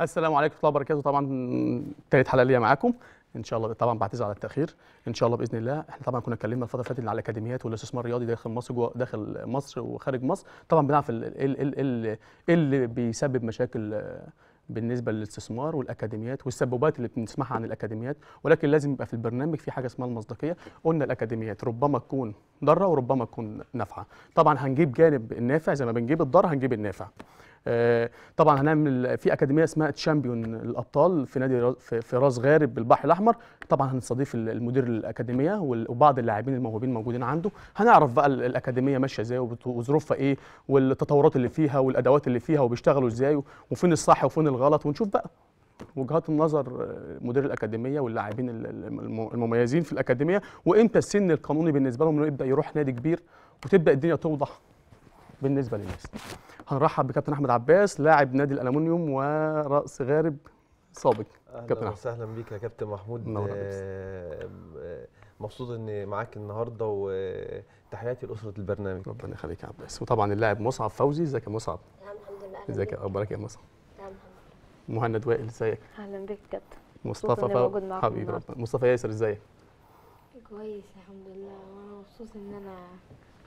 السلام عليكم ورحمه الله وبركاته طبعا تالت حلقه ليا معاكم ان شاء الله طبعا بعتذر على التاخير ان شاء الله باذن الله احنا طبعا كنا اتكلمنا الفتره اللي فاتت على الاكاديميات والاستثمار الرياضي داخل مصر جوه داخل مصر وخارج مصر طبعا بنعرف ايه اللي, اللي بيسبب مشاكل آه، بالنسبه للاستثمار والاكاديميات والسببات اللي بنسمعها عن الاكاديميات ولكن لازم يبقى في البرنامج في حاجه اسمها المصداقيه قلنا الاكاديميات ربما تكون ضاره وربما تكون نافعه طبعا هنجيب جانب النافع زي ما بنجيب الضار هنجيب النافع آه، طبعا هنعمل في اكاديميه اسمها تشامبيون الابطال في نادي في راس غارب بالبحر الاحمر طبعا هنستضيف المدير الاكاديميه وبعض اللاعبين الموهوبين موجودين عنده هنعرف بقى الاكاديميه ماشيه ازاي وظروفها ايه والتطورات اللي فيها والادوات اللي فيها وبيشتغلوا ازاي وفين الصح وفين الغلط ونشوف بقى وجهات النظر آه، مدير الاكاديميه واللاعبين المميزين في الاكاديميه وامتى السن القانوني بالنسبه لهم انه يبدا يروح نادي كبير وتبدا الدنيا توضح بالنسبه للناس هنرحب بكابتن احمد عباس لاعب نادي الالومنيوم وراس غارب سابق كابتن احمد وسهلا بيك يا كابتن محمود آه، مبسوط ان معاك النهارده وتحياتي لاسره البرنامج ربنا يخليك يا عباس وطبعا اللاعب مصعب فوزي ازيك يا مصعب نعم، الحمد لله ازيك اخبارك إيه يا مصعب نعم، مهند وائل ازيك اهلا بيك كابتن مصطفى فوزي حبيبي ربنا مصطفى ياسر ازيك كويس الحمد لله وانا مبسوط ان انا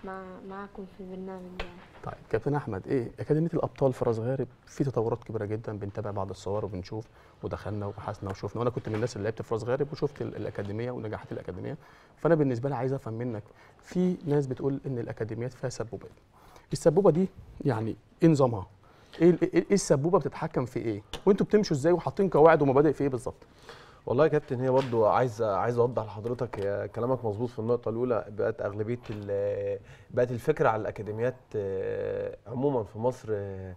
مع معكم في البرنامج يعني. طيب كابتن احمد ايه اكاديميه الابطال في راس غارب في تطورات كبيره جدا بنتابع بعض الصور وبنشوف ودخلنا وبحثنا وشفنا وانا كنت من الناس اللي لعبت في راس غارب وشفت الاكاديميه ونجاحات الاكاديميه فانا بالنسبه لي عايز افهم منك في ناس بتقول ان الاكاديميات فيها سبوبات السبوبه دي يعني ايه نظامها إيه, ايه السبوبه بتتحكم في ايه وانتوا بتمشوا ازاي وحاطين قواعد ومبادئ في ايه بالظبط والله يا كابتن هي برضه عايز عايز اوضح لحضرتك كلامك مظبوط في النقطه الاولى بقت اغلبيه بقت الفكره على الاكاديميات آه، عموما في مصر آه،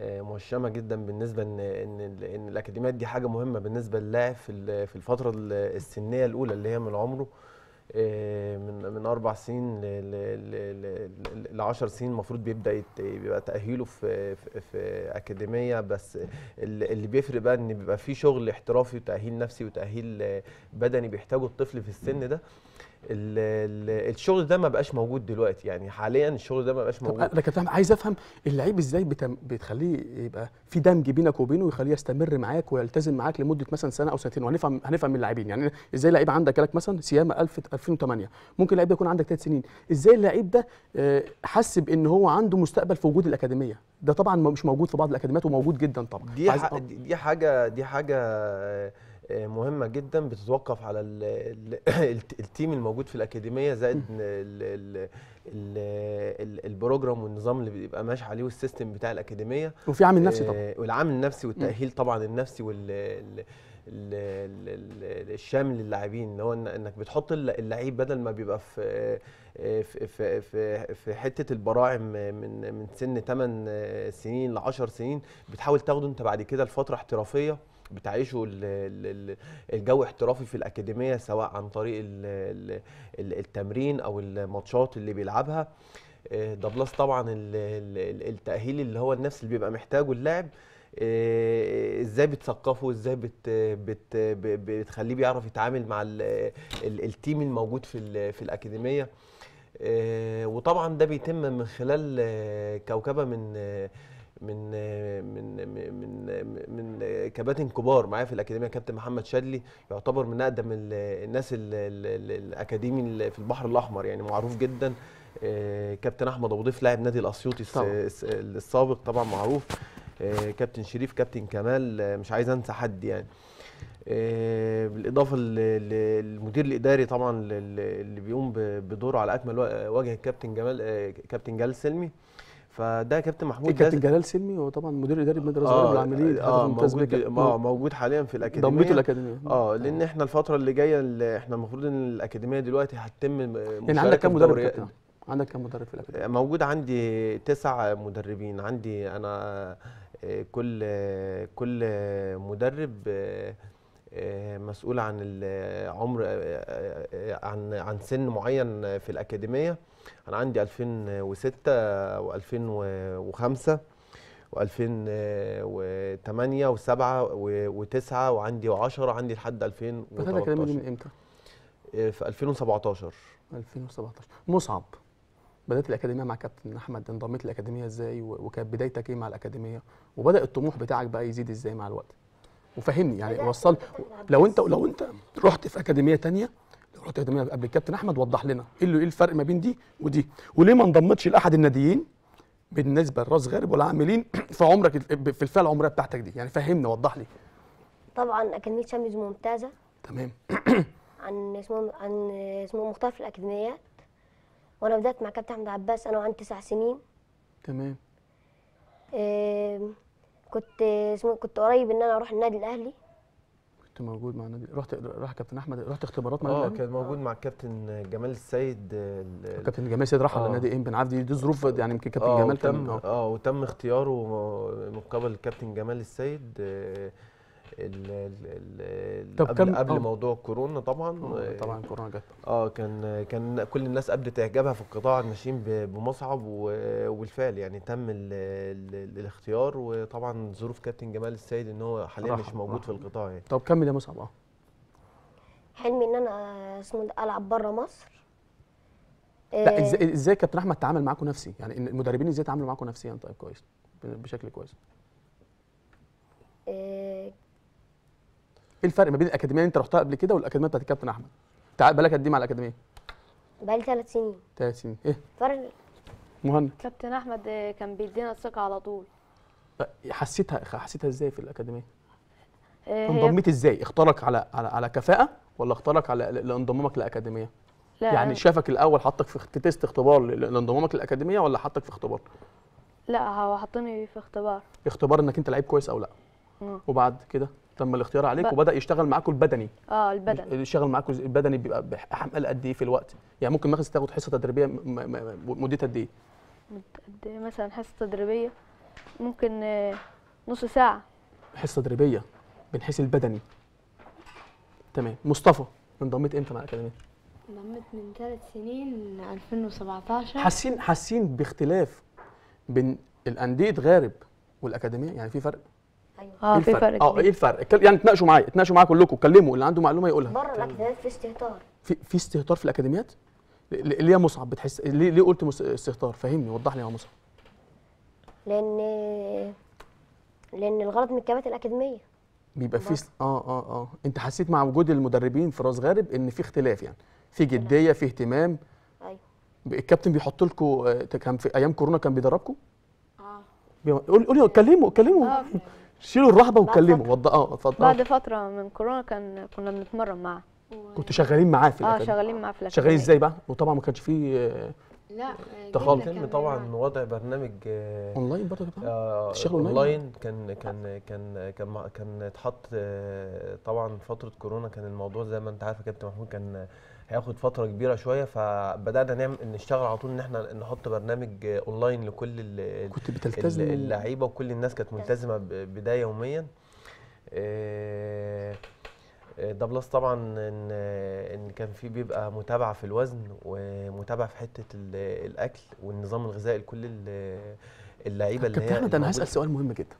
آه، مهشمه جدا بالنسبه ان ان ان الاكاديميات دي حاجه مهمه بالنسبه للاعب في الفتره السنيه الاولى اللي هي من عمره آه، من من اربع سنين ل 10 سنين المفروض بيبدا يبقى تاهيله في في اكاديميه بس اللي بيفرق بقى ان بيبقى في شغل احترافي وتاهيل نفسي وتاهيل آه، بدني بيحتاجه الطفل في السن ده الشغل ده ما بقاش موجود دلوقتي يعني حاليا الشغل ده ما بقاش موجود انا كنت عايز افهم اللعيب ازاي بتخليه يبقى في دمج بينك وبينه ويخليه يستمر معاك ويلتزم معاك لمده مثلا سنه او سنتين وهنفهم هنفهم اللاعبين يعني ازاي لعيب عندك لك مثلا سيامه 1000 2008 ممكن لعيب يكون عندك ثلاث سنين ازاي اللعيب ده آه، حس بان هو عنده مستقبل في وجود الاكاديميه ده طبعا مش موجود في بعض الاكاديميات وموجود جدا طبعا دي, دي حاجه دي حاجه آه، مهمه جدا بتتوقف على التيم الموجود في الاكاديميه زائد البروجرام والنظام اللي بيبقى ماشي عليه والسيستم بتاع الاكاديميه وفي عامل نفسي آه، طبعا والعامل النفسي والتاهيل طبعا النفسي وال الشامل للاعبين اللي هو انك بتحط اللعيب بدل ما بيبقى في في في في حته البراعم من من سن 8 سنين ل 10 سنين بتحاول تاخده انت بعد كده لفتره احترافيه بتعيشه الجو احترافي في الاكاديميه سواء عن طريق التمرين او الماتشات اللي بيلعبها آه، ده بلس طبعا التاهيل اللي هو النفس اللي بيبقى محتاجه اللاعب آه، ازاي بتثقفه ازاي بت بت بتخليه بيعرف يتعامل مع التيم الموجود في في الاكاديميه آه، وطبعا ده بيتم من خلال آه، كوكبه من آه، من من من من كباتن كبار معايا في الاكاديميه كابتن محمد شادلي يعتبر من اقدم الناس الاكاديمي في البحر الاحمر يعني معروف جدا كابتن احمد ابو ضيف لاعب نادي الاسيوطي السابق طبعا معروف كابتن شريف كابتن كمال مش عايز انسى حد يعني آه، بالاضافه للمدير الاداري طبعا اللي بيقوم بدوره على اكمل وجه الكابتن جمال آه، كابتن جلال سلمي فده كابتن محمود إيه كابتن جلال سلمي هو طبعا مدير اداري بمدرسه آه العمليه اه موجود اه موجود حاليا في الاكاديميه ضميته الاكاديميه اه لان آه. احنا الفتره اللي جايه اللي احنا المفروض ان الاكاديميه دلوقتي هتتم يعني عندك كام مدرب كابتن عندك كام مدرب في الاكاديميه آه، موجود عندي تسع مدربين عندي انا كل كل مدرب مسؤول عن العمر آه، آه، عن عن سن معين في الاكاديميه انا عندي 2006 و2005 و2008 و7 و9 وعندي 10 عندي لحد 2013 الكلام من امتى؟ آه، في 2017 2017 مصعب بدات الاكاديميه مع كابتن احمد انضميت الاكاديميه ازاي وكانت بدايتك ايه مع الاكاديميه وبدا الطموح بتاعك بقى يزيد ازاي مع الوقت؟ وفهمني يعني وصل لو انت لو انت رحت في اكاديميه تانية لو رحت اكاديميه قبل الكابتن احمد وضح لنا ايه اللي ايه الفرق ما بين دي ودي وليه ما انضمتش لاحد الناديين بالنسبه لراس غارب والعاملين في عمرك في الفئه العمريه بتاعتك دي يعني فهمنا وضح لي طبعا اكاديميه شامبيونز ممتازه تمام عن اسمه عن اسمه مختار في الاكاديميات وانا بدات مع كابتن احمد عباس انا وعندي تسع سنين تمام إيه كنت اسمه إيه، كنت قريب ان انا اروح النادي الاهلي كنت موجود مع النادي رحت راح كابتن احمد رحت اختبارات مع اه كان موجود مع كابتن جمال السيد كابتن جمال السيد راح النادي آه. نادي ايه بن عبدي دي ظروف يعني يمكن كابتن آه، جمال تم اه وتم اختياره مقابل كابتن جمال السيد آه، ال طب قبل, قبل آه. موضوع كورونا طبعا آه، آه، طبعا كورونا جت اه كان كان كل الناس قبلت اعجابها في القطاع الناشئين بمصعب وبالفعل يعني تم الـ الـ الاختيار وطبعا ظروف كابتن جمال السيد ان هو حاليا مش موجود رح. في القطاع يعني طب كمل يا مصعب اه حلمي ان انا اسمه العب بره مصر لا ازاي ازاي كابتن احمد تعامل معاكم نفسي يعني المدربين ازاي تعاملوا معاكم نفسيا طيب كويس بشكل كويس ايه الفرق ما بين الاكاديميه اللي انت رحتها قبل كده والاكاديميه بتاعت الكابتن احمد؟ تعال بقالك قد ايه مع الاكاديميه؟ بقالي ثلاث سنين ثلاث سنين ايه؟ فرق مهند كابتن احمد كان بيدينا الثقه على طول حسيتها حسيتها ازاي في الاكاديميه؟ آه، انضميت ازاي؟ اختارك على على على كفاءه ولا اختارك على لانضمامك للاكاديميه؟ لا يعني شافك الاول حطك في تيست اختبار لانضمامك للاكاديميه ولا حطك في اختبار؟ لا هو حطني في اختبار اختبار انك انت لعيب كويس او لا؟ مم. وبعد كده؟ تم الاختيار عليك ب... وبدا يشتغل معاكوا البدني اه البدني يشتغل معاكوا البدني بيبقى حمل قد ايه في الوقت يعني ممكن ماخذ تاخد حصه تدريبيه مدتها قد ايه قد ايه مثلا حصه تدريبيه ممكن آه، نص ساعه حصه تدريبيه من حيث البدني تمام مصطفى انضميت امتى مع الاكاديميه انضميت من ثلاث سنين 2017 حاسين حاسين باختلاف بين الانديه غارب والاكاديميه يعني في فرق ايوه اه إيه في فرق اه ايه الفرق يعني اتناقشوا معايا اتناقشوا معايا كلكم اتكلموا اللي عنده معلومه يقولها بره الاكاديميات في استهتار في في استهتار في الاكاديميات ليه يا مصعب بتحس ليه ليه قلت استهتار فهمني وضح لي يا مصعب لان لان الغرض من الكامات الاكاديميه بيبقى في اه اه اه انت حسيت مع وجود المدربين في راس غارب ان في اختلاف يعني في جديه في اهتمام ايوه الكابتن بيحط لكم آه، كان في ايام كورونا كان بيدربكم اه قول قولي كلموا آه. شيلوا الرهبه وكلموا اه اتفضل بعد فتره من كورونا كان كنا بنتمرن معاه كنتوا شغالين معاه في اه، الاكاديميه اه شغالين معاه في الاكاديميه شغالين ازاي بقى؟ وطبعا ما كانش فيه لا اه، كان طبعا وضع برنامج آه، اونلاين برضه طبعا شغل اونلاين كان كان كان كان كان اتحط طبعا فتره كورونا كان الموضوع زي ما انت عارف يا كابتن محمود كان هياخد فتره كبيره شويه فبدانا نعمل نشتغل على طول ان احنا نحط برنامج اونلاين لكل كنت بتلتزم اللعيبه وكل الناس كانت ملتزمه بدا يوميا آه، آه، ده بلس طبعا ان ان كان في بيبقى متابعه في الوزن ومتابعه في حته الاكل والنظام الغذائي لكل اللعيبه اللي هي احمد انا هسال سؤال مهم جدا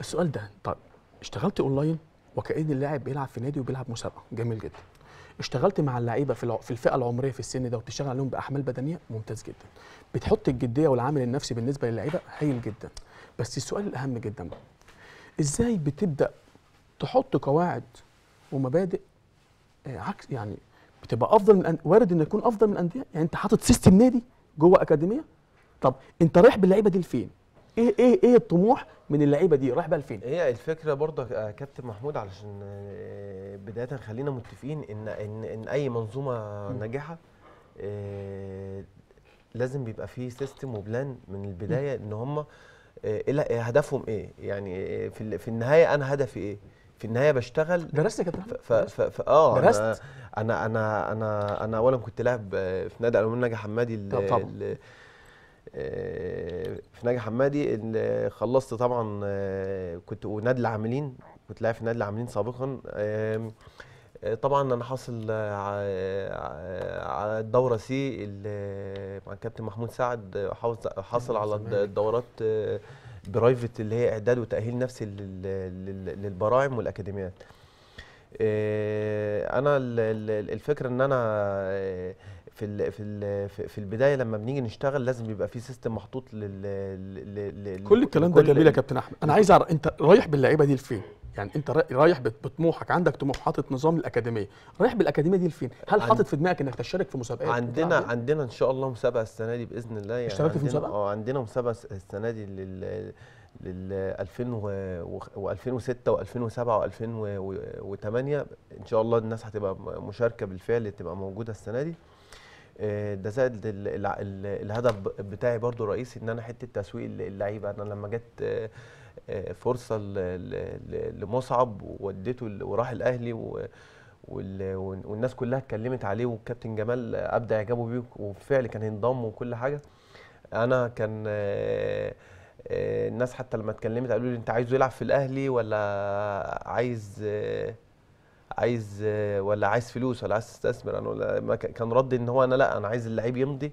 السؤال ده طب اشتغلت اونلاين وكأن اللاعب بيلعب في نادي وبيلعب مسابقه جميل جدا اشتغلت مع اللعيبه في في الفئه العمريه في السن ده وتشتغل عليهم باحمال بدنيه ممتاز جدا بتحط الجديه والعامل النفسي بالنسبه للعيبه هايل جدا بس السؤال الاهم جدا بقى ازاي بتبدا تحط قواعد ومبادئ آه، عكس يعني بتبقى افضل من وارد ان يكون افضل من الانديه يعني انت حاطط سيستم نادي جوه اكاديميه طب انت رايح باللعيبه دي لفين ايه ايه ايه الطموح من اللعيبه دي رايح بقى لفين هي الفكره برضه يا كابتن محمود علشان آه، بدايه خلينا متفقين ان ان ان اي منظومه ناجحه إيه لازم بيبقى فيه سيستم وبلان من البدايه ان هم آه، إيه هدفهم ايه يعني آه، في في النهايه انا هدفي ايه في النهايه بشتغل درست يا كابتن ف اه درست انا انا انا انا اولا كنت لاعب في نادي الومنيا ناجي حمادي طب طبعا آه، في ناجي حمادي اللي خلصت طبعا آه، كنت ونادي العاملين كنت لاعب في نادي العاملين سابقا آه، طبعا انا حاصل على الدوره سي مع الكابتن محمود سعد حاصل على الدورات برايفت اللي هي اعداد وتاهيل نفسي للبراعم والاكاديميات انا الفكره ان انا في في في البدايه لما بنيجي نشتغل لازم يبقى في سيستم محطوط لل, لل... كل الكلام ده جميل يا كابتن احمد انا عايز اعرف انت رايح باللعيبه دي لفين يعني انت رايح بطموحك عندك طموح حاطط نظام الاكاديميه رايح بالاكاديميه دي لفين هل حاطط في دماغك انك تشارك في مسابقات عندنا إيه؟ عندنا ان شاء الله مسابقه السنه دي باذن الله يعني اشتركت في مسابقه اه عندنا مسابقه السنه دي لل لل 2000 و2006 و2007 و2008 ان شاء الله الناس هتبقى مشاركه بالفعل تبقى موجوده السنه دي آه، ده زاد الهدف بتاعي برضو الرئيسي ان انا حته تسويق اللعيبه انا لما جت آه، آه، فرصه لمصعب ووديته وراح الاهلي والناس كلها اتكلمت عليه والكابتن جمال ابدا اعجابه بيه وبالفعل كان انضم وكل حاجه انا كان الناس حتى لما اتكلمت قالوا لي انت عايزه يلعب في الاهلي ولا عايز عايز ولا عايز فلوس ولا عايز تستثمر انا ولا كان ردي ان هو انا لا انا عايز اللعيب يمضي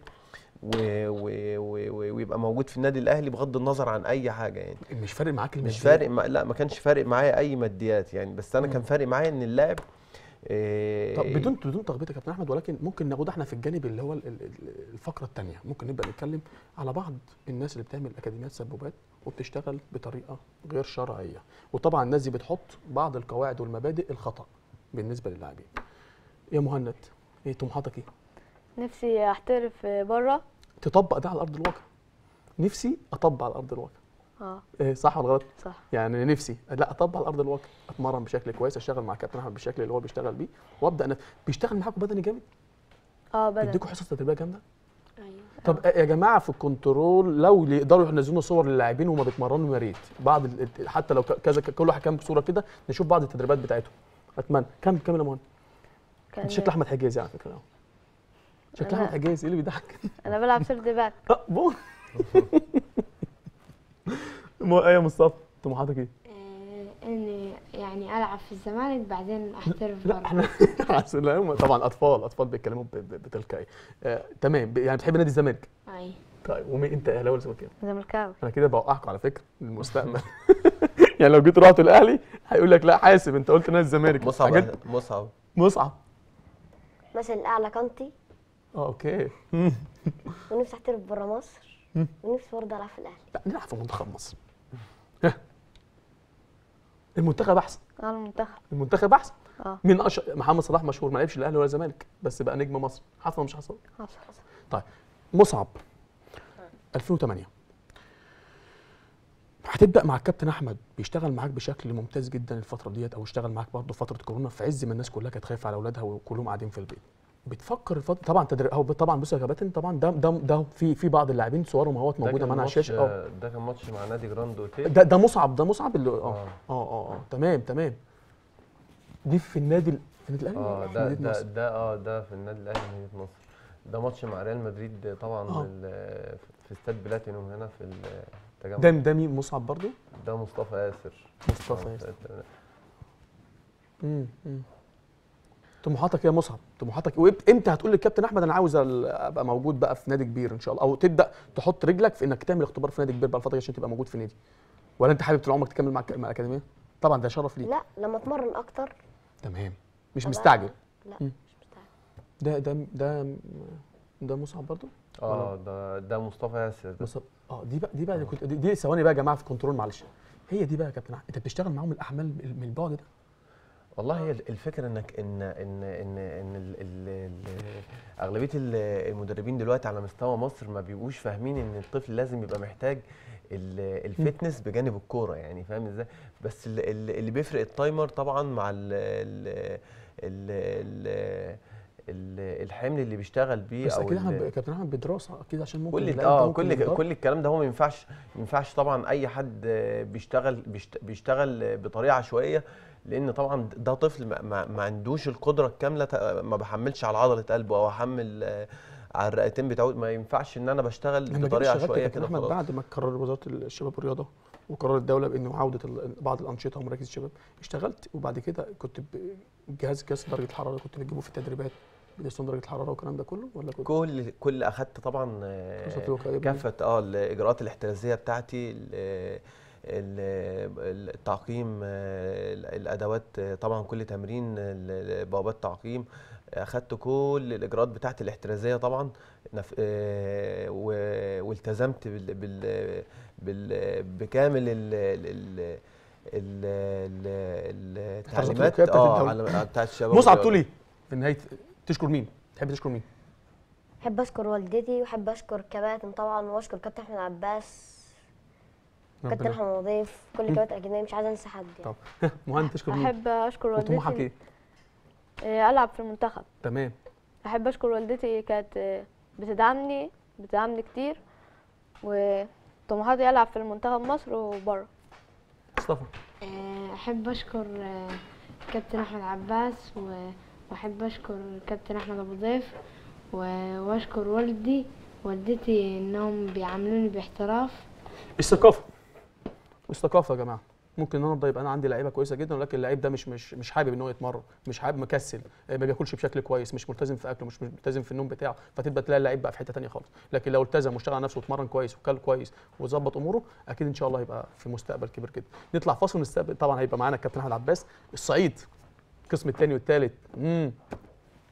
و... و... و... ويبقى موجود في النادي الاهلي بغض النظر عن اي حاجه يعني مش فارق معاك الماديات مش فارق ما... لا ما كانش فارق معايا اي ماديات يعني بس انا كان فارق معايا ان اللاعب إيه طب بدون بدون تخبيط يا كابتن احمد ولكن ممكن ناخد احنا في الجانب اللي هو الفقره الثانيه ممكن نبدا نتكلم على بعض الناس اللي بتعمل اكاديميات سبوبات وبتشتغل بطريقه غير شرعيه وطبعا الناس دي بتحط بعض القواعد والمبادئ الخطا بالنسبه للاعبين يا مهند ايه طموحاتك ايه نفسي احترف بره تطبق ده على ارض الواقع نفسي اطبق على ارض الواقع اه إيه صح ولا غلط صح يعني نفسي لا اطبق على ارض الواقع اتمرن بشكل كويس اشتغل مع كابتن احمد بالشكل اللي هو بيشتغل بيه وابدا انا بيشتغل معاكم بدني جامد اه بدني اديكم حصص تدريبيه جامده ايوه طب آه، يا جماعه في الكنترول لو يقدروا ينزلوا صور للاعبين وما بيتمرنوا يا ريت بعض حتى لو كذا كل واحد كان بصوره كده نشوف بعض التدريبات بتاعتهم اتمنى كمل كمل يا مهند انت شكل احمد حجازي على فكره شكل احمد حجازي ايه اللي بيضحك انا بلعب سيرد باك اه اي أيوة، يا مصطفى طموحاتك ايه؟ آه، اني يعني العب في الزمالك بعدين احترف لا احنا طبعا اطفال اطفال بيتكلموا بتلقائي آه، تمام يعني بتحب نادي الزمالك؟ اي طيب ومين انت اهلاوي ولا زملكاوي؟ زملكاوي انا كده بوقعكم على فكره للمستقبل يعني لو جيت رحت الاهلي هيقول لك لا حاسب انت قلت نادي الزمالك مصعب مصعب مصعب مثلا الاعلى كانتي اه اوكي ونفسي احترف بره مصر ونفسي برضه العب في الاهلي لا نلعب في منتخب مصر المنتخب احسن اه المنتخب المنتخب احسن اه مين اشهر محمد صلاح مشهور ما لعبش الاهلي ولا الزمالك بس بقى نجم مصر حصل مش حصل؟ حصل حصل طيب مصعب 2008 هتبدا مع الكابتن احمد بيشتغل معاك بشكل ممتاز جدا الفتره ديت او اشتغل معاك برضه فتره كورونا في عز ما الناس كلها كانت خايفه على اولادها وكلهم قاعدين في البيت بتفكر الفترة طبعا تدريب هو طبعا بص يا كابتن طبعا ده ده ده في في بعض اللاعبين صورهم اهوت موجوده معانا على الشاشه اه ده كان ماتش مع نادي جراند اوتيل ده ده مصعب ده مصعب اللي اه اه اه, آه, أه. تمام تمام دي في النادي في النادي الاهلي اه ده ده, ده اه ده في النادي الاهلي مدينه نصر ده ماتش مع ريال مدريد طبعا آه. في استاد بلاتينوم هنا في تجمع ده ده مين مصعب برضو؟ ده مصطفى ياسر مصطفى اه، ياسر امم طموحاتك يا مصعب طموحاتك وامتى هتقول للكابتن احمد انا عاوز ابقى موجود بقى في نادي كبير ان شاء الله او تبدا تحط رجلك في انك تعمل اختبار في نادي كبير بقى الفتره عشان تبقى موجود في نادي ولا انت حابب طول عمرك تكمل مع الاكاديميه طبعا ده شرف ليك لا لما اتمرن اكتر تمام مش مستعجل لا مم. مش مستعجل ده ده ده ده مصعب برضه اه ده ده مصطفى ياسر مصطفى اه دي بقى دي بقى اللي آه. كنت دي, ثواني بقى يا جماعه في كنترول معلش هي دي بقى يا كابتن انت بتشتغل معاهم الاعمال من البعد ده والله هي الفكره انك ان ان ان ان الـ الـ الـ اغلبيه المدربين دلوقتي على مستوى مصر ما بيبقوش فاهمين ان الطفل لازم يبقى محتاج الفتنس بجانب الكوره يعني فاهم ازاي بس اللي بيفرق التايمر طبعا مع ال ال الحمل اللي بيشتغل بيه بس او اكيد احنا كابتن احمد بدراسه اكيد عشان ممكن كل اه كل كل الكلام ده هو ما ينفعش ما ينفعش طبعا اي حد بيشتغل بيشتغل بطريقه عشوائيه لان طبعا ده طفل ما, ما عندوش القدره الكامله ما بحملش على عضله قلبه او احمل آه، على الرئتين بتاعه ما ينفعش ان انا بشتغل بطريقه عشوائيه كده احمد بعد ما قرر وزاره الشباب والرياضه وقرار الدوله بانه عوده بعض الانشطه ومراكز الشباب اشتغلت وبعد كده كنت جهاز قياس درجه الحراره كنت بتجيبه في التدريبات بنقيسهم درجه الحراره والكلام ده كله ولا كله؟ كل كل اخذت طبعا كافه اه الاجراءات الاحترازيه بتاعتي التعقيم الادوات طبعا كل تمرين بوابات تعقيم اخذت كل الاجراءات بتاعتي الاحترازيه طبعا نف... آه، والتزمت بال... بال... بال... بكامل ال... ال... ال... التعليمات اه على بتاعت الشباب مصعب تقول ايه في نهايه تشكر مين تحب تشكر مين احب اشكر والدتي واحب اشكر الكباتن طبعا واشكر كابتن احمد عباس كابتن احمد نظيف كل الكباتن الاجنبيه مش عايزه انسى حد يعني. طب مهند تشكر مين احب اشكر والدتي وطموحك إيه؟, ايه العب في المنتخب تمام احب اشكر والدتي كانت بتدعمني بتدعمني كتير وطموحاتي العب في المنتخب مصر وبره مصطفى إيه، احب اشكر آه، كابتن احمد عباس و واحب اشكر كابتن احمد ابو ضيف واشكر والدي والدتي انهم بيعاملوني باحتراف الثقافه الثقافه يا جماعه ممكن النهارده يبقى انا عندي لعيبه كويسه جدا ولكن اللعيب ده مش مش مش حابب ان هو يتمرن مش حابب مكسل آه، ما بياكلش بشكل كويس مش ملتزم في اكله مش ملتزم في النوم بتاعه فتبقى تلاقي اللعيب بقى في حته ثانيه خالص لكن لو التزم واشتغل على نفسه واتمرن كويس وكل كويس وظبط اموره اكيد ان شاء الله هيبقى في مستقبل كبير جدا نطلع فاصل ونستقبل طبعا هيبقى معانا الكابتن احمد عباس الصعيد القسم الثاني والثالث امم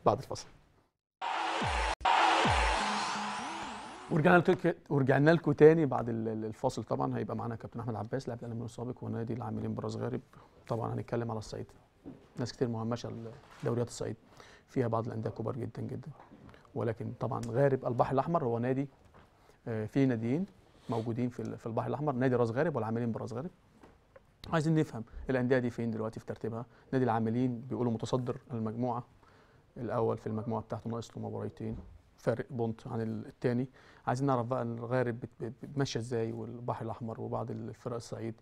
بعد الفصل ورجعنا لكم ورجعنا لكم تاني بعد الفاصل طبعا هيبقى معانا كابتن احمد عباس لاعب الاهلي السابق ونادي العاملين براس غارب طبعا هنتكلم على الصعيد ناس كتير مهمشه لدوريات الصعيد فيها بعض الانديه كبار جدا جدا ولكن طبعا غارب البحر الاحمر هو نادي آه، في ناديين موجودين في البحر الاحمر نادي راس غارب والعاملين براس غارب عايزين نفهم الانديه دي فين دلوقتي في ترتيبها نادي العاملين بيقولوا متصدر المجموعه الاول في المجموعه بتاعته ناقص له مباراتين فارق بونت عن الثاني عايزين نعرف بقى الغارب ماشيه ازاي والبحر الاحمر وبعض الفرق الصعيد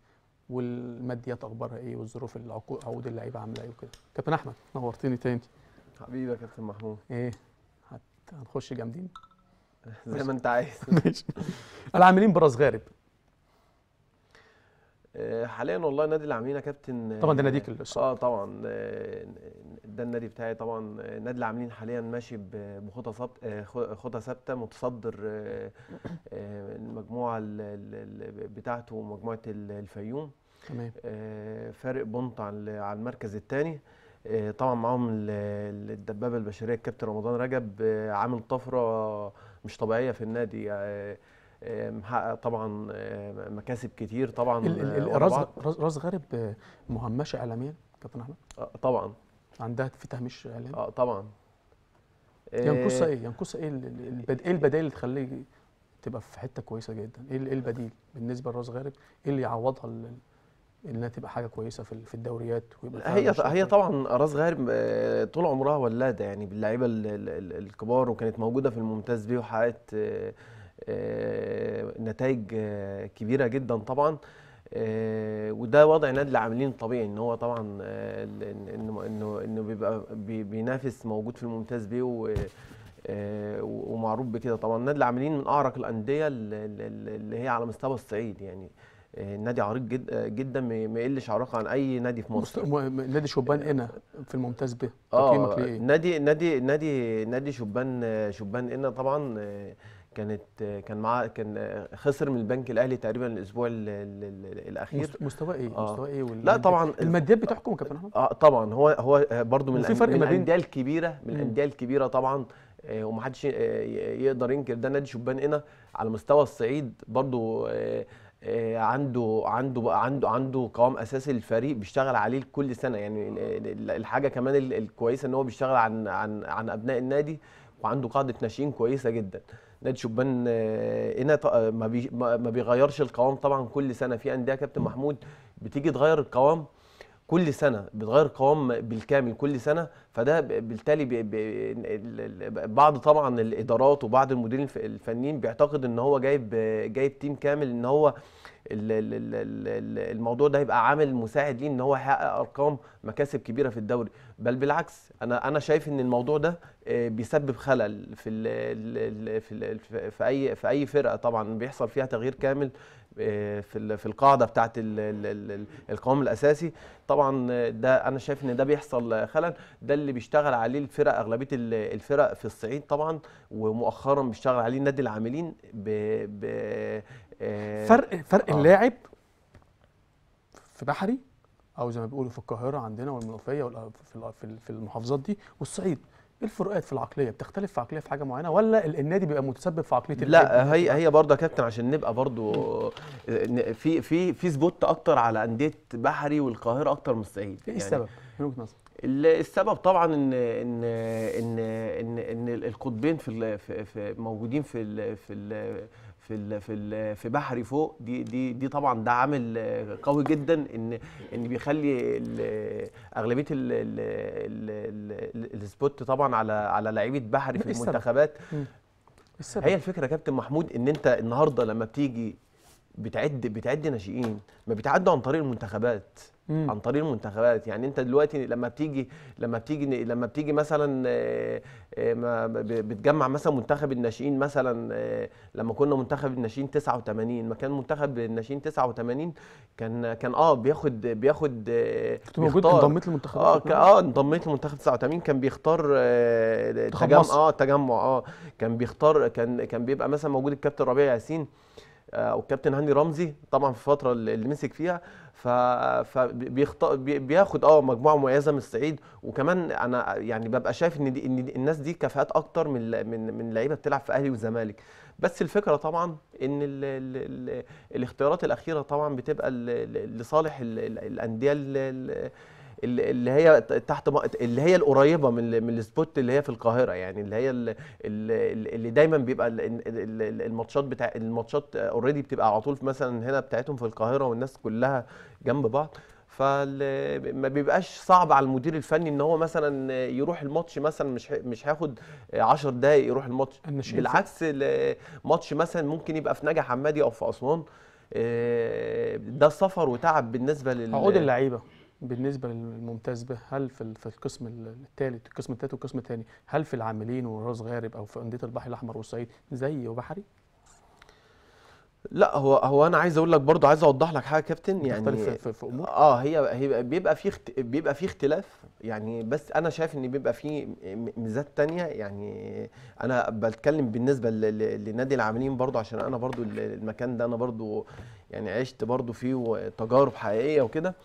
والماديات اخبارها ايه والظروف عقود اللعيبه عامله ايه وكده كابتن احمد نورتني تاني حبيبي يا كابتن محمود ايه هت... هنخش جامدين زي ما انت عايز العاملين براس غارب آه، حاليا والله نادي العاملين يا كابتن آه، طبعا ده ناديك اه طبعا آه، ده النادي بتاعي طبعا نادي العاملين حاليا ماشي بخطى خطى ثابته متصدر المجموعه بتاعته مجموعه الفيوم تمام فارق بونت على المركز الثاني طبعا معاهم الدبابه البشريه الكابتن رمضان رجب عامل طفره مش طبيعيه في النادي محقق طبعا مكاسب كتير طبعا آه، راس غارب آه، مهمشه اعلاميا كابتن احمد آه، طبعا عندها في تهميش اعلامي اه طبعا ينقصها يعني ايه ينقصها يعني ايه ايه البدائل اللي تخليه تبقى في حته كويسه جدا ايه, إيه البديل بالنسبه لراس غارب ايه اللي يعوضها انها تبقى حاجه كويسه في الدوريات ويبقى هي هي طبعا راس غارب طول عمرها ولاده يعني باللعيبه الكبار وكانت موجوده في الممتاز بيه وحققت آه، نتائج آه، كبيره جدا طبعا آه، وده وضع نادي العاملين طبيعي ان هو طبعا انه انه انه بيبقى بينافس موجود في الممتاز بيه ومعروف بكده طبعا نادي العاملين من اعرق الانديه اللي هي على مستوى الصعيد يعني نادي عريق جدا جدا ما يقلش عراقه عن اي نادي في مصر نادي شبان هنا في الممتاز به تقييمك ليه؟ نادي نادي نادي نادي شبان شبان هنا طبعا كانت كان معاه كان خسر من البنك الاهلي تقريبا الاسبوع الاخير مستوى ايه آه. مستوى ايه لا طبعا الماديات بتحكم يا كابتن احمد اه طبعا هو هو برده من, من الانديه الكبيره من الانديه الكبيره طبعا آه ومحدش آه يقدر ينكر ده نادي شبان هنا على مستوى الصعيد برده آه،, آه عنده عنده عنده عنده قوام اساسي للفريق بيشتغل عليه كل سنه يعني آه، الحاجه كمان الكويسه ان هو بيشتغل عن عن عن ابناء النادي وعنده قاعده ناشئين كويسه جدا نادي شبان هنا آه، آه، ما بيغيرش القوام طبعا كل سنه في انديه كابتن محمود بتيجي تغير القوام كل سنه بتغير قوام بالكامل كل سنه فده بالتالي بي بي بعض طبعا الادارات وبعض المديرين الفنيين بيعتقد ان هو جايب جايب تيم كامل ان هو الموضوع ده هيبقى عامل مساعد ليه ان هو يحقق ارقام مكاسب كبيره في الدوري بل بالعكس انا انا شايف ان الموضوع ده آه، بيسبب خلل في في في اي في اي فرقه طبعا بيحصل فيها تغيير كامل آه، في في القاعده بتاعه القوام الاساسي طبعا ده انا شايف ان ده بيحصل خلل ده اللي بيشتغل عليه الفرق اغلبيه الفرق في الصعيد طبعا ومؤخرا بيشتغل عليه نادي العاملين ب, ب آه، فرق فرق آه. اللاعب في بحري او زي ما بيقولوا في القاهره عندنا والمنوفيه في المحافظات دي والصعيد الفروقات في العقليه بتختلف في عقليه في حاجه معينه ولا النادي بيبقى متسبب في عقليه لا هي هي برضه يا كابتن عشان نبقى برضه في في في سبوت اكتر على انديه بحري والقاهره اكتر من الصعيد ايه يعني السبب من وجهه نظرك السبب طبعا ان ان ان ان, إن القطبين في في موجودين في في في الـ في الـ في بحري فوق دي دي دي طبعا ده عامل قوي جدا ان ان بيخلي اغلبيه السبوت طبعا على على لعيبه بحري في المنتخبات السبب. هي الفكره يا كابتن محمود ان انت النهارده لما بتيجي بتعد بتعد ناشئين ما بيتعدوا عن طريق المنتخبات مم. عن طريق المنتخبات يعني انت دلوقتي لما بتيجي لما بتيجي لما بتيجي مثلا آه، آه، ما بتجمع مثلا منتخب الناشئين مثلا آه، لما كنا منتخب الناشئين 89 ما كان منتخب الناشئين 89 كان كان اه بياخد بياخد كنت موجود انضميت للمنتخب اه اه انضميت للمنتخب 89 كان بيختار تجمع اه تجمع اه كان بيختار كان كان بيبقى مثلا موجود الكابتن ربيع ياسين او آه، هاني رمزي طبعا في الفتره اللي مسك فيها فبيخط... بياخد اه مجموعه مميزه من الصعيد وكمان انا يعني ببقى شايف ان دي... ان الناس دي كفاءات اكتر من من من لعيبه بتلعب في اهلي وزمالك بس الفكره طبعا ان الـ الـ الـ الاختيارات الاخيره طبعا بتبقى لصالح الانديه اللي هي تحت اللي هي القريبه من من السبوت اللي هي في القاهره يعني اللي هي اللي, اللي دايما بيبقى الماتشات بتاع الماتشات اوريدي بتبقى على طول مثلا هنا بتاعتهم في القاهره والناس كلها جنب بعض فما بيبقاش صعب على المدير الفني ان هو مثلا يروح الماتش مثلا مش مش هياخد 10 دقائق يروح الماتش بالعكس ماتش مثلا ممكن يبقى في نجا حمادي او في اسوان آه، ده سفر وتعب بالنسبه لل عقود اللعيبه بالنسبه للممتاز به هل في القسم الثالث القسم الثالث والقسم الثاني هل في العاملين وراس غارب او في انديه البحر الاحمر والصعيد زي وبحري؟ لا هو هو انا عايز اقول لك برضه عايز اوضح لك حاجه يا كابتن يعني في, في امور اه هي هي بيبقى في اخت... بيبقى في اختلاف يعني بس انا شايف ان بيبقى في ميزات تانية يعني انا بتكلم بالنسبه ل... لنادي العاملين برضه عشان انا برضه المكان ده انا برضه يعني عشت برضه فيه تجارب حقيقيه وكده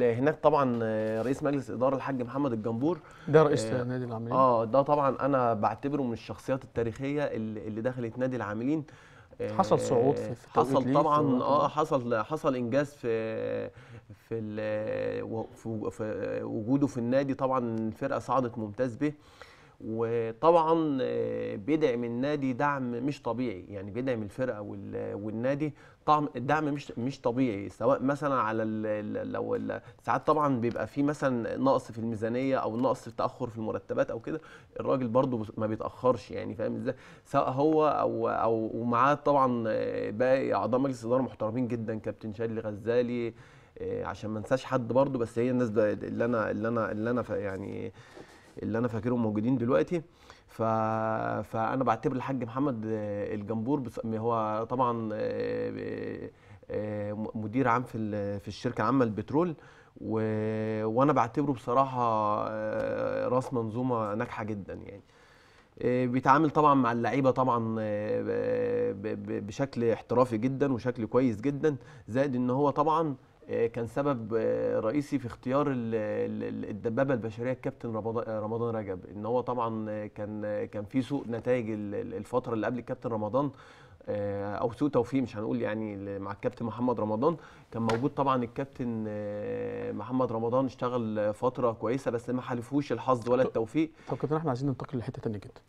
هناك طبعا رئيس مجلس اداره الحاج محمد الجنبور ده رئيس آه نادي العاملين اه ده طبعا انا بعتبره من الشخصيات التاريخيه اللي دخلت نادي العاملين حصل صعود في, في حصل طبعا اه حصل حصل انجاز في في, في, في وجوده في النادي طبعا الفرقه صعدت ممتاز به وطبعا آه، بيدعم النادي دعم مش طبيعي يعني بيدعم الفرقه والنادي طعم الدعم مش مش طبيعي سواء مثلا على لو ساعات طبعا بيبقى في مثلا نقص في الميزانيه او نقص في تاخر في المرتبات او كده الراجل برده ما بيتاخرش يعني فاهم ازاي سواء هو او او ومعاه طبعا آه، باقي اعضاء مجلس اداره محترمين جدا كابتن شادلي غزالي آه، عشان ما انساش حد برده بس هي الناس اللي انا اللي انا اللي انا يعني اللي انا فاكرهم موجودين دلوقتي ف... فانا بعتبر الحاج محمد آه، الجمبور بس... هو طبعا آه، آه، مدير عام في في الشركه العامه للبترول و... وانا بعتبره بصراحه راس منظومه ناجحه جدا يعني بيتعامل طبعا مع اللعيبه طبعا بشكل احترافي جدا وشكل كويس جدا زائد ان هو طبعا آه، كان سبب آه، رئيسي في اختيار الدبابه البشريه الكابتن رمضان رجب ان هو طبعا كان كان في سوء نتائج الفتره اللي قبل الكابتن رمضان آه، او سوء توفيق مش هنقول يعني مع الكابتن محمد رمضان كان موجود طبعا الكابتن محمد رمضان اشتغل فتره كويسه بس ما حالفهوش الحظ ولا التوفيق طب كابتن احنا عايزين ننتقل لحته ثانيه جدا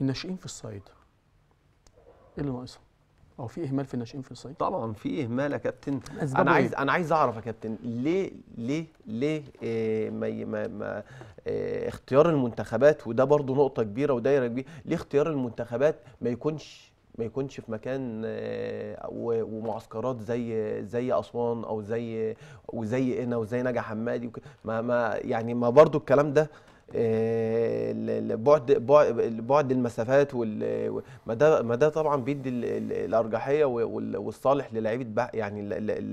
الناشئين في الصعيد ايه اللي ناقصهم؟ او في اهمال في الناشئين في الصعيد طبعا في اهمال يا كابتن انا عايز إيه؟ انا عايز اعرف يا كابتن ليه ليه ليه آه، ما, ما, ما آه، اختيار المنتخبات وده برضو نقطه كبيره ودايره كبيره ليه اختيار المنتخبات ما يكونش ما يكونش في مكان آه، ومعسكرات زي زي اسوان او زي وزي هنا وزي نجع حمادي ما ما يعني ما برضو الكلام ده آه، البعد بعد المسافات ما ده ما ده طبعا بيدي الارجحيه والصالح للعيبه يعني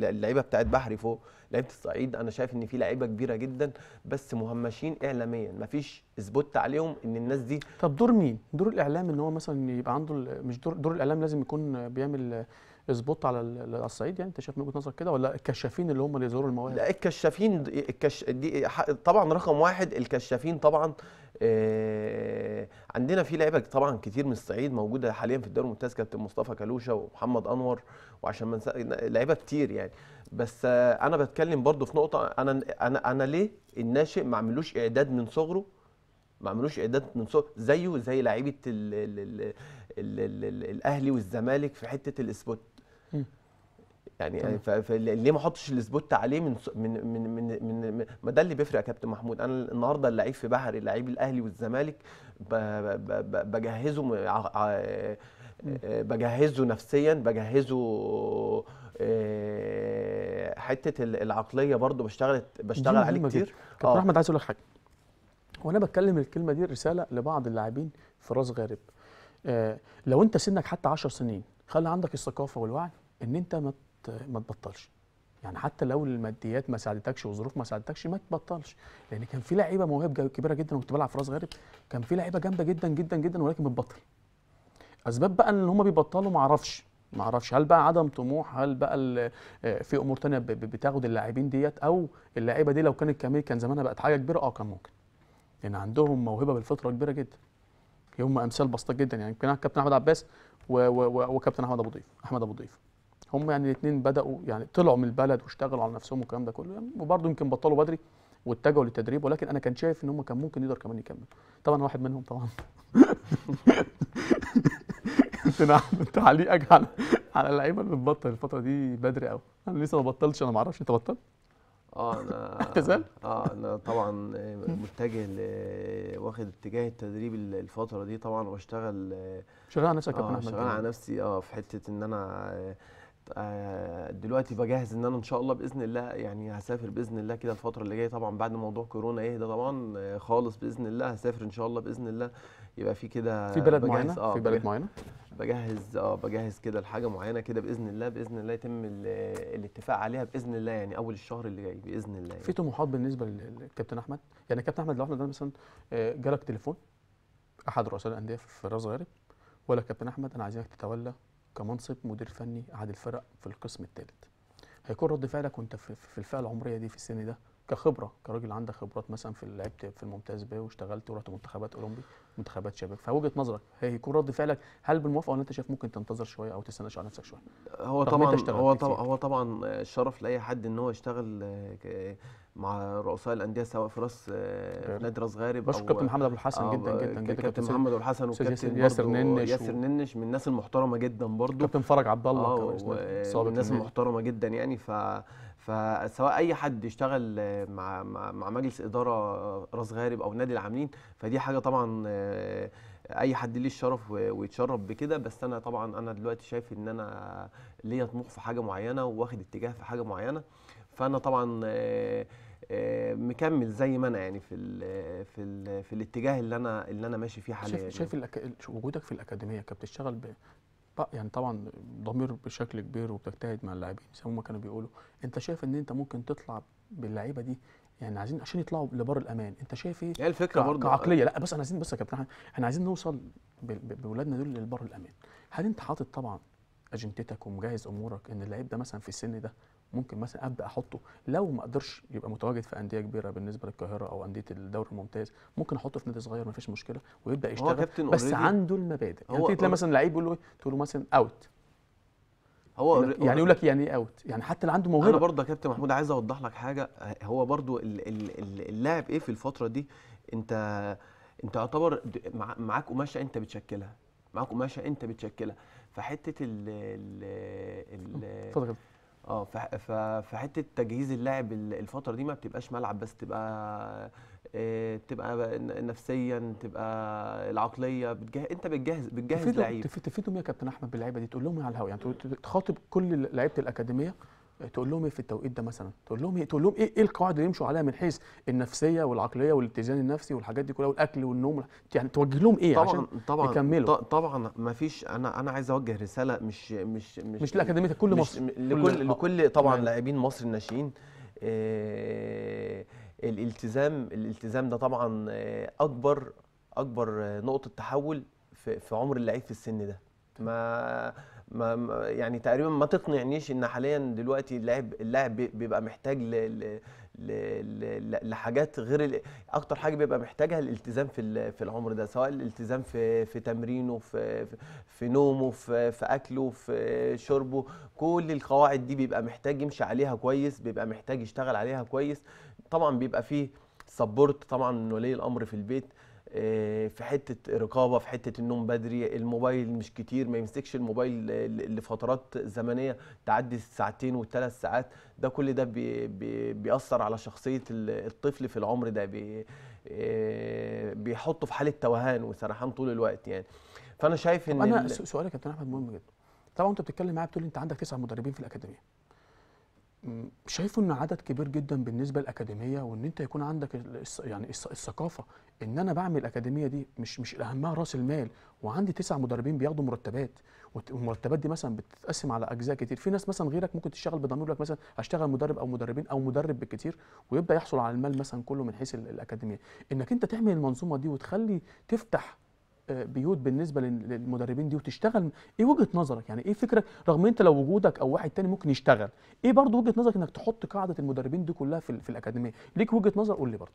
اللعيبه بتاعت بحري فوق لعيبه الصعيد انا شايف ان في لعيبه كبيره جدا بس مهمشين اعلاميا ما فيش اثبت عليهم ان الناس دي طب دور مين دور الاعلام ان هو مثلا يبقى عنده مش دور دور الاعلام لازم يكون بيعمل يظبط على الصعيد يعني انت شايف من وجهه نظرك كده ولا الكشافين اللي هم اللي يزوروا المواهب؟ لا الكشافين الكش دي طبعا رقم واحد الكشافين طبعا آه عندنا في لعيبه طبعا كتير من الصعيد موجوده حاليا في الدوري الممتاز كابتن مصطفى كالوشه ومحمد انور وعشان ما نسأل لعيبه كتير يعني بس آه انا بتكلم برضو في نقطه انا انا انا ليه الناشئ ما عملوش اعداد من صغره ما عملوش اعداد من صغره زيه زي لعيبه الاهلي والزمالك في حته الاسبوت يعني ليه ما احطش السبوت عليه من من من من, من ما ده اللي بيفرق يا كابتن محمود انا النهارده اللعيب في بحري لعيب الاهلي والزمالك بجهزه بجهزه نفسيا بجهزه آه، حته العقليه برضو بشتغل بشتغل عليه كتير كابتن آه. احمد عايز اقول لك حاجه وانا بتكلم الكلمه دي رساله لبعض اللاعبين في راس غارب آه، لو انت سنك حتى 10 سنين خلي عندك الثقافه والوعي ان انت ما ما تبطلش يعني حتى لو الماديات ما ساعدتكش والظروف ما ساعدتكش ما تبطلش لان كان في لعيبه موهبه كبيره جدا وكنت بلعب في راس غارب كان في لعيبه جامده جدا جدا جدا ولكن بتبطل اسباب بقى ان هم بيبطلوا ما اعرفش ما اعرفش هل بقى عدم طموح هل بقى آه، في امور تانية بتاخد اللاعبين ديت او اللعيبه دي لو كانت كامل كان زمانها بقت حاجه كبيره اه كان ممكن لان عندهم موهبه بالفطره كبيره جدا هم امثال بسيطه جدا يعني كابتن احمد عباس وكابتن احمد ابو ضيف احمد ابو ضيف هم يعني الاثنين بداوا يعني طلعوا من البلد واشتغلوا على نفسهم والكلام ده كله يعني وبرضه يمكن بطلوا بدري واتجهوا للتدريب ولكن انا كان شايف ان هم كان ممكن يقدر كمان يكمل طبعا واحد منهم طبعا كنت نعم، تعليقك على على اللعيبه اللي بتبطل الفتره دي بدري قوي انا لسه ما بطلتش انا ما اعرفش انت بطلت اه انا اعتزال اه انا طبعا متجه ل... واخد اتجاه التدريب الفتره دي طبعا واشتغل شغال على نفسك يا آه شغال على نفسي اه في حته ان انا آه، دلوقتي بجهز ان انا ان شاء الله باذن الله يعني هسافر باذن الله كده الفتره اللي جايه طبعا بعد موضوع كورونا ايه ده طبعا آه، خالص باذن الله هسافر ان شاء الله باذن الله يبقى في كده في بلد معينه آه في بلد معينه بجهز اه بجهز كده لحاجه معينه كده باذن الله باذن الله يتم الاتفاق عليها باذن الله يعني اول الشهر اللي جاي باذن الله يعني. في طموحات بالنسبه للكابتن احمد يعني كابتن احمد لو احنا مثلا آه، جالك تليفون احد رؤساء الانديه في راس غارب ولا كابتن احمد انا عايزك تتولى كمنصب مدير فني احد الفرق في القسم الثالث هيكون رد فعلك وانت في الفئه العمريه دي في السن ده كخبره كراجل عندك خبرات مثلا في لعبت في الممتاز ب واشتغلت ورحت منتخبات اولمبي منتخبات شباب فوجهه نظرك هيكون رد فعلك هل بالموافقه ولا انت شايف ممكن تنتظر شويه او تستنى على نفسك شويه هو طبعا هو طبعا هو طبعا الشرف لاي حد ان هو يشتغل آه، مع رؤساء الانديه سواء في راس آه، نادي راس غارب او كابتن محمد ابو الحسن آه، جدا جدا جدا كابتن محمد ابو الحسن وكابتن ياسر ننش ياسر ننش من الناس المحترمه جدا برضو كابتن فرج عبد الله من الناس المحترمه جدا يعني ف فسواء اي حد يشتغل آه، مع مع مجلس اداره آه، راس غارب او نادي العاملين فدي حاجه طبعا آه، اي حد ليه الشرف ويتشرف بكده بس انا طبعا انا دلوقتي شايف ان انا ليا طموح في حاجه معينه واخد اتجاه في حاجه معينه فانا طبعا مكمل زي ما انا يعني في الـ في الـ في الاتجاه اللي انا اللي انا ماشي فيه حاليا شايف, شايف يعني. وجودك في الاكاديميه كنت بتشتغل يعني طبعا ضمير بشكل كبير وبتجتهد مع اللاعبين زي ما كانوا بيقولوا انت شايف ان انت ممكن تطلع باللعيبه دي يعني عايزين عشان يطلعوا لبر الامان انت شايف ايه هي الفكره برضه كعقليه لا بس احنا عايزين بس يا كابتن احنا عايزين نوصل باولادنا دول للبر الامان هل انت حاطط طبعا اجندتك ومجهز امورك ان اللعيب ده مثلا في السن ده ممكن مثلا ابدا احطه لو ما قدرش يبقى متواجد في انديه كبيره بالنسبه للقاهره او انديه الدوري الممتاز ممكن احطه في نادي صغير ما فيش مشكله ويبدا يشتغل بس عنده المبادئ يعني هو يعني تلاقي مثلا لعيب يقول له إيه؟ تقول له مثلا اوت هو يعني, يعني يقول لك يعني ايه اوت يعني حتى اللي عنده موهبه انا برضه يا كابتن محمود عايز اوضح لك حاجه هو برضه اللاعب ايه في الفتره دي انت انت يعتبر معاك قماشه انت بتشكلها معاك قماشه انت بتشكلها فحته ال ال اتفضل اه فحته تجهيز اللاعب الفتره دي ما بتبقاش ملعب بس تبقى آه، تبقى نفسيا تبقى العقليه بتجه... انت بتجهز بتجهز لعيب تفيدهم يا كابتن احمد باللعيبه دي تقول لهم على الهوا يعني تخاطب كل لعيبه الاكاديميه تقول لهم ايه في التوقيت ده مثلا تقول لهم ايه تقول لهم ايه ايه القواعد اللي يمشوا عليها من حيث النفسيه والعقليه والاتزان النفسي والحاجات دي كلها والاكل والنوم يعني توجه لهم ايه طبعا عشان طبعا يكملوا طبعا ما فيش انا انا عايز اوجه رساله مش مش مش, مش لاكاديميه كل مصر لكل لكل آه. طبعا لاعبين مصر الناشئين آه الالتزام الالتزام ده طبعا آه، اكبر اكبر نقطه تحول في, في عمر اللعيب في السن ده ما ما يعني تقريبا ما تقنعنيش ان حاليا دلوقتي اللاعب اللاعب بيبقى محتاج ل لحاجات غير اكتر حاجه بيبقى محتاجها الالتزام في في العمر ده سواء الالتزام في في تمرينه في في نومه في في اكله في شربه كل القواعد دي بيبقى محتاج يمشي عليها كويس بيبقى محتاج يشتغل عليها كويس طبعا بيبقى فيه سبورت طبعا من ولي الامر في البيت آه، في حته رقابه في حته النوم بدري الموبايل مش كتير ما يمسكش الموبايل لفترات زمنيه تعدي الساعتين والثلاث ساعات ده كل ده بي بي بيأثر على شخصيه الطفل في العمر ده بي آه، بيحطه في حاله توهان وسرحان طول الوقت يعني فانا شايف ان انا سؤالك يا كابتن احمد مهم جدا طبعا انت بتتكلم معايا بتقول انت عندك تسع مدربين في الاكاديميه شايفه ان عدد كبير جدا بالنسبه للاكاديميه وان انت يكون عندك يعني الثقافه ان انا بعمل الاكاديميه دي مش مش اهمها راس المال وعندي تسع مدربين بياخدوا مرتبات والمرتبات دي مثلا بتتقسم على اجزاء كتير في ناس مثلا غيرك ممكن تشتغل بضمير لك مثلا هشتغل مدرب او مدربين او مدرب بالكتير ويبدا يحصل على المال مثلا كله من حيث الاكاديميه انك انت تعمل المنظومه دي وتخلي تفتح بيوت بالنسبه للمدربين دي وتشتغل ايه وجهه نظرك يعني ايه فكرك رغم انت لو وجودك او واحد تاني ممكن يشتغل ايه برضو وجهه نظرك انك تحط قاعده المدربين دي كلها في, في الاكاديميه ليك وجهه نظر قول لي برضو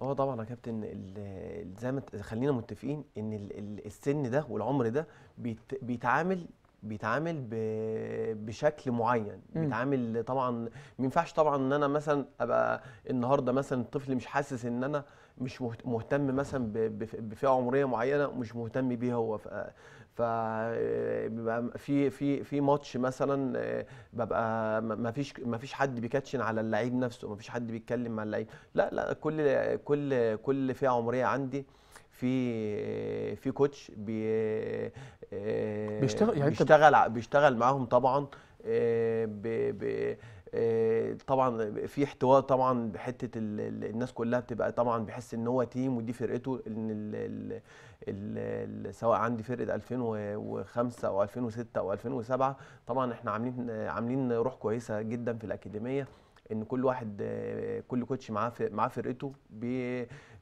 هو آه طبعا يا كابتن زي ما خلينا متفقين ان السن ده والعمر ده بيتعامل بيتعامل بشكل معين م. بيتعامل طبعا ما ينفعش طبعا ان انا مثلا ابقى النهارده مثلا الطفل مش حاسس ان انا مش مهتم مثلا بفئه عمريه معينه مش مهتم بيها هو فبيبقى في في في ماتش مثلا آه، ببقى ما فيش ما فيش حد بيكاتشن على اللعيب نفسه ما فيش حد بيتكلم مع اللعيب لا لا كل كل كل فئه عمريه عندي في في كوتش بي آه، بيشتغل يعني بيشتغل بيشتغل معاهم طبعا آه، آه، طبعا في احتواء طبعا بحته الناس كلها بتبقى طبعا بيحس ان هو تيم ودي فرقته ان الـ الـ الـ سواء عندي فرقه 2005 او 2006 او 2007 طبعا احنا عاملين عاملين روح كويسه جدا في الاكاديميه ان كل واحد كل كوتش معاه معاه فرقته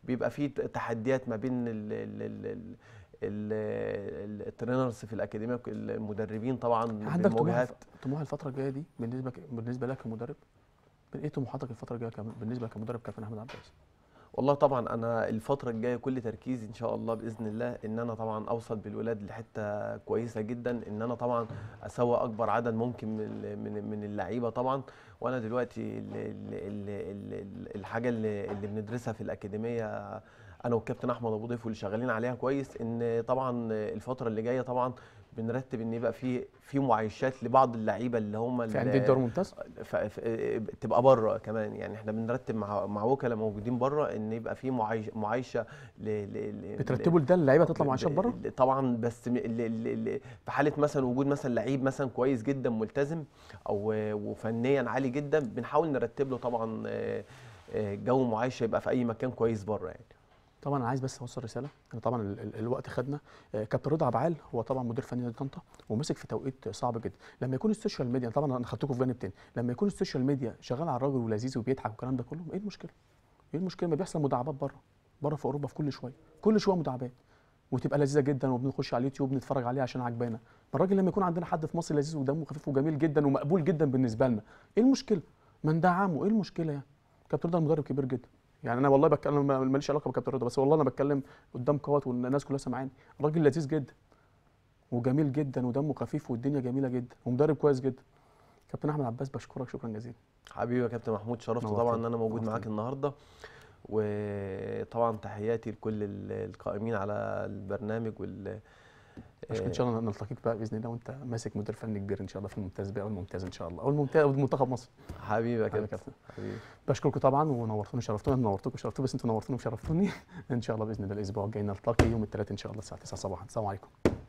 بيبقى فيه تحديات ما بين الترينرز في الاكاديميه المدربين طبعا عندك طموح طموح الفتره الجايه دي بالنسبه بالنسبه لك كمدرب من ايه طموحاتك الفتره الجايه بالنسبه لك كمدرب كابتن احمد عبد العزيز؟ والله طبعا انا الفتره الجايه كل تركيزي ان شاء الله باذن الله ان انا طبعا اوصل بالولاد لحته كويسه جدا ان انا طبعا اسوى اكبر عدد ممكن من من اللعيبه طبعا وانا دلوقتي الحاجه اللي بندرسها في الاكاديميه انا والكابتن احمد ابو ضيف واللي شغالين عليها كويس ان طبعا الفتره اللي جايه طبعا بنرتب ان يبقى في في معايشات لبعض اللعيبه اللي هم في انديه الدور الممتاز تبقى بره كمان يعني احنا بنرتب مع مع وكلاء موجودين بره ان يبقى في معايشه ل ل بترتبوا لده اللعيبه تطلع معايشات بره طبعا بس في حاله مثلا وجود مثلا لعيب مثلا كويس جدا ملتزم او وفنيا عالي جدا بنحاول نرتب له طبعا آه، آه، جو معايشه يبقى في اي مكان كويس بره يعني طبعا انا عايز بس اوصل رساله انا طبعا ال ال الوقت خدنا آه، كابتن رضا عبعال هو طبعا مدير فني نادي طنطا ومسك في توقيت صعب جدا لما يكون السوشيال ميديا طبعا انا خدتكم في جانب تاني لما يكون السوشيال ميديا شغال على الراجل ولذيذ وبيضحك والكلام ده كله ايه المشكله ايه المشكله ما بيحصل مداعبات بره بره في اوروبا في كل شويه كل شويه مداعبات وتبقى لذيذه جدا وبنخش على اليوتيوب نتفرج عليها عشان عجبانا الراجل لما يكون عندنا حد في مصر لذيذ ودمه خفيف وجميل جدا ومقبول جدا بالنسبه لنا ايه المشكله ما ندعمه ايه المشكله يعني كابتن رضا مدرب كبير جدا يعني انا والله بتكلم ماليش علاقه بكابتن رضا بس والله انا بتكلم قدام قوات والناس كلها سامعاني راجل لذيذ جدا وجميل جدا ودمه خفيف والدنيا جميله جدا ومدرب كويس جدا كابتن احمد عباس بشكرك شكرا جزيلا حبيبي يا كابتن محمود شرفت طبعا ان انا موجود معاك النهارده وطبعا تحياتي لكل القائمين على البرنامج وال عشان ان شاء الله نلتقيك بقى باذن الله وانت ماسك مدير فني كبير ان شاء الله في الممتاز بقى والممتاز ان شاء الله او الممتاز او المنتخب مصر حبيبي يا كابتن بشكركم طبعا ونورتوني شرفتوني نورتكم وشرفتوني بس انتوا نورتوني وشرفتوني ان شاء الله باذن الله الاسبوع الجاي نلتقي يوم الثلاث ان شاء الله الساعه 9 صباحا السلام عليكم